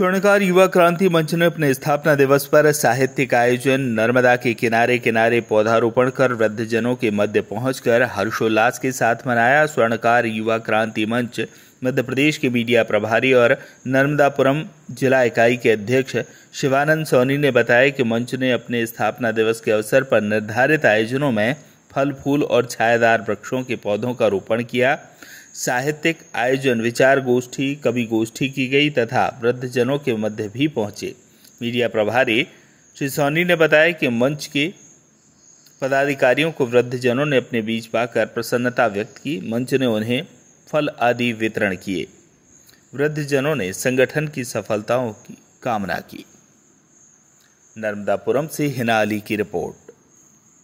स्वर्णकार युवा क्रांति मंच ने अपने स्थापना दिवस पर साहित्यिक आयोजन नर्मदा के किनारे किनारे पौधारोपण कर वृद्धजनों के मध्य पहुंचकर हर्षोल्लास के साथ मनाया स्वर्णकार युवा क्रांति मंच मध्य प्रदेश के मीडिया प्रभारी और नर्मदापुरम जिला इकाई के अध्यक्ष शिवानंद सोनी ने बताया कि मंच ने अपने स्थापना दिवस के अवसर पर निर्धारित आयोजनों में फल फूल और छायादार वृक्षों के पौधों का रोपण किया साहित्यिक आयोजन विचार गोष्ठी कवि गोष्ठी की गई तथा वृद्धजनों के मध्य भी पहुंचे मीडिया प्रभारी श्री सोनी ने बताया कि मंच के पदाधिकारियों को वृद्धजनों ने अपने बीच पाकर प्रसन्नता व्यक्त की मंच ने उन्हें फल आदि वितरण किए वृद्धजनों ने संगठन की सफलताओं की कामना की नर्मदापुरम से हिना अली की रिपोर्ट